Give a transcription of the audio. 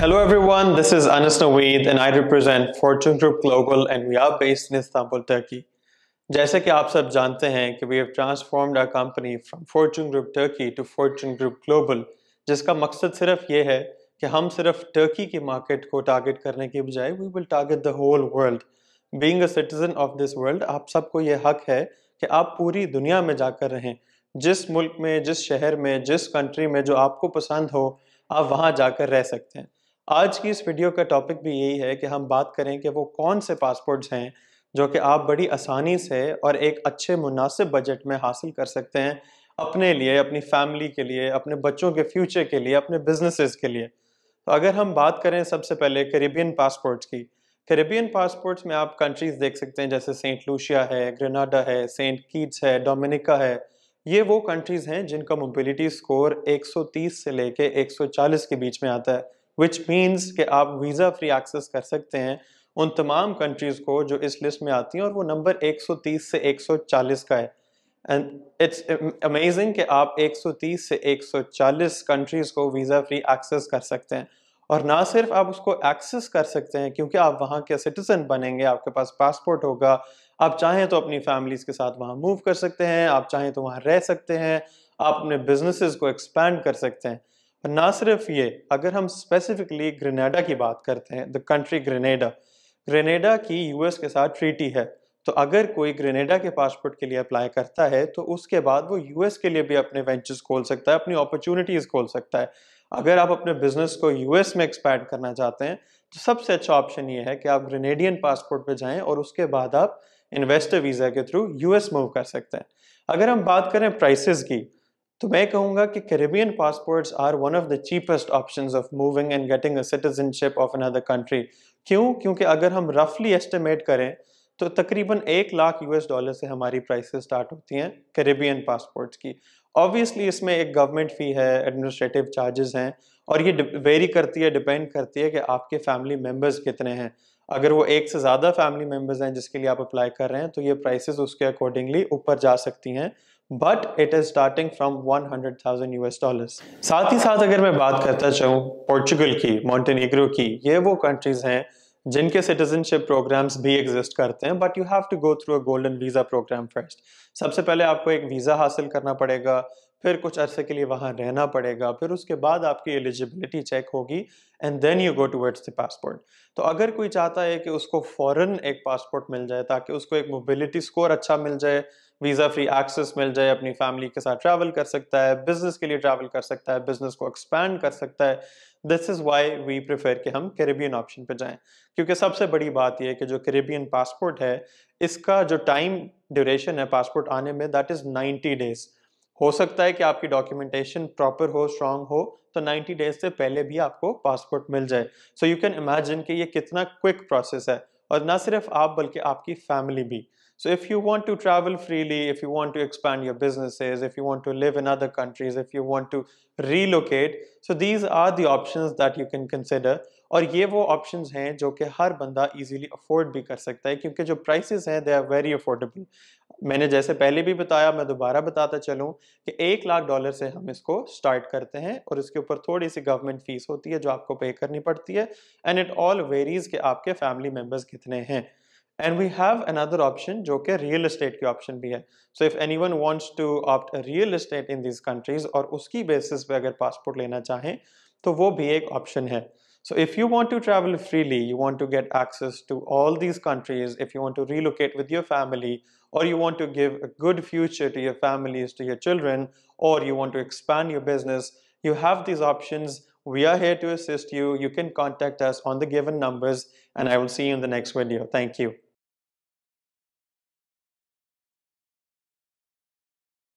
Hello everyone, this is Anas Naweed and I represent Fortune Group Global and we are based in Istanbul, Turkey. जैसे कि आप सब जानते हैं कि we have transformed our company from Fortune Group Turkey to Fortune Group Global, जिसका मकसद सिर्फ ये है कि हम सिर्फ टर्की की मार्केट को टारगेट करने की बजाय we will target the whole world being citizen of this world आप सबको ये हक है कि आप पूरी दुनिया में जाकर रहें जिस मुल्क में जिस शहर में जिस कंट्री में जो आपको पसंद हो आप वहाँ जाकर रह सकते हैं आज की इस वीडियो का टॉपिक भी यही है कि हम बात करें कि वो कौन से पासपोर्ट्स हैं जो कि आप बड़ी आसानी से और एक अच्छे मुनासिब बजट में हासिल कर सकते हैं अपने लिए अपनी फैमिली के लिए अपने बच्चों के फ्यूचर के लिए अपने बिजनेसेस के लिए तो अगर हम बात करें सबसे पहले करेबियन पासपोर्ट्स की करेबियन पासपोर्ट्स में आप कंट्रीज देख सकते हैं जैसे सेंट लूशिया है ग्रेनाडा है सेंट कीट्स है डोमिनिका है ये वो कंट्रीज़ हैं जिनका मोबिलिटी स्कोर 130 से लेके 140 के बीच में आता है विच मीन्स कि आप वीज़ा फ्री एक्सेस कर सकते हैं उन तमाम कंट्रीज़ को जो इस लिस्ट में आती हैं और वो नंबर 130 से 140 का है एंड इट्स अमेजिंग कि आप 130 से 140 कंट्रीज़ को वीज़ा फ्री एक्सेस कर सकते हैं और ना सिर्फ आप उसको एक्सेस कर सकते हैं क्योंकि आप वहाँ के सिटीज़न बनेंगे आपके पास पासपोर्ट होगा आप चाहें तो अपनी फैमिलीज़ के साथ वहाँ मूव कर सकते हैं आप चाहें तो वहाँ रह सकते हैं आप अपने बिजनेसेस को एक्सपैंड कर सकते हैं ना सिर्फ ये अगर हम स्पेसिफिकली ग्रेनेडा की बात करते हैं द कंट्री ग्रेनेडा ग्रेनेडा की यूएस के साथ ट्रीटी है तो अगर कोई ग्रेनेडा के पासपोर्ट के लिए अप्लाई करता है तो उसके बाद वो यूएस के लिए भी अपने वेंचर्स खोल सकता है अपनी अपॉर्चुनिटीज़ खोल सकता है अगर आप अपने बिजनेस को यूएस में एक्सपैंड करना चाहते हैं तो सबसे अच्छा ऑप्शन ये है कि आप ग्रेनेडियन पासपोर्ट पर जाएं और उसके बाद आप इन्वेस्टर वीज़ा के थ्रू यूएस मूव कर सकते हैं अगर हम बात करें प्राइसेस की तो मैं कहूँगा कि Caribbean passports are one of the cheapest option of moving and getting a citizenship of another country क्यों क्योंकि अगर हम रफली एस्टिमेट करें तो तकरीबन एक लाख यूएस डॉलर से हमारी प्राइसेस स्टार्ट होती हैं कैरेबियन पासपोर्ट्स की ऑब्वियसली इसमें एक गवर्नमेंट फ़ी है एडमिनिस्ट्रेटिव चार्जेस हैं और ये वेरी करती है डिपेंड करती है कि आपके फैमिली मेम्बर्स कितने हैं अगर वो एक से ज़्यादा फैमिली मेम्बर्स हैं जिसके लिए आप अप्लाई कर रहे हैं तो ये प्राइसेस उसके अकॉर्डिंगली ऊपर जा सकती हैं but it is starting from one hundred thousand US dollar साथ ही साथ अगर मैं बात करता चाहूँ पोर्चुगल की मॉन्टेनिग्रो की ये वो कंट्रीज हैं जिनके सिटीजनशिप प्रोग्राम्स भी एग्जिस्ट करते हैं but you have to go through a golden visa program first सबसे पहले आपको एक वीज़ा हासिल करना पड़ेगा फिर कुछ अरसे के लिए वहाँ रहना पड़ेगा फिर उसके बाद आपकी एलिजिबिलिटी चेक होगी and then you go towards the passport तो अगर कोई चाहता है कि उसको फ़ौरन एक पासपोर्ट मिल जाए ताकि उसको एक मोबिलिटी स्कोर अच्छा मिल जाए वीज़ा फ्री एक्सेस मिल जाए अपनी फैमिली के साथ ट्रैवल कर सकता है बिजनेस के लिए ट्रैवल कर सकता है बिजनेस को एक्सपैंड कर सकता है this is why we prefer कि हम करेबियन ऑप्शन पे जाएं क्योंकि सबसे बड़ी बात यह है कि जो करेबियन पासपोर्ट है इसका जो टाइम ड्यूरेशन है पासपोर्ट आने में दैट इज़ नाइन्टी डेज़ हो सकता है कि आपकी डॉक्यूमेंटेशन प्रॉपर हो स्ट्रांग हो तो 90 डेज से पहले भी आपको पासपोर्ट मिल जाए सो यू कैन इमेजिन कि ये कितना क्विक प्रोसेस है और ना सिर्फ आप बल्कि आपकी फैमिली भी so if you want to travel freely if you want to expand your businesses if you want to live in other countries if you want to relocate so these are the options that you can consider और ये वो option हैं जो कि हर बंदा easily afford भी कर सकता है क्योंकि जो प्राइसेस हैं दे आर वेरी अफोर्डेबल मैंने जैसे पहले भी बताया मैं दोबारा बताता चलूँ कि एक लाख डॉलर से हम इसको स्टार्ट करते हैं और इसके ऊपर थोड़ी सी गवर्नमेंट फीस होती है जो आपको पे करनी पड़ती है एंड इट ऑल वेरीज के आपके फैमिली मेम्बर्स कितने हैं and we have another option जो कि रियल इस्टेट की ऑप्शन भी है so if anyone wants to opt real estate in these countries और उसकी बेसिस पे अगर पासपोर्ट लेना चाहें तो वो भी एक ऑप्शन है So if you want to travel freely, you want to get access to all these countries, if you want to relocate with your family, or you want to give a good future to your families, to your children, or you want to expand your business, you have these options. We are here to assist you. You can contact us on the given numbers, and I will see you in the next video. Thank you.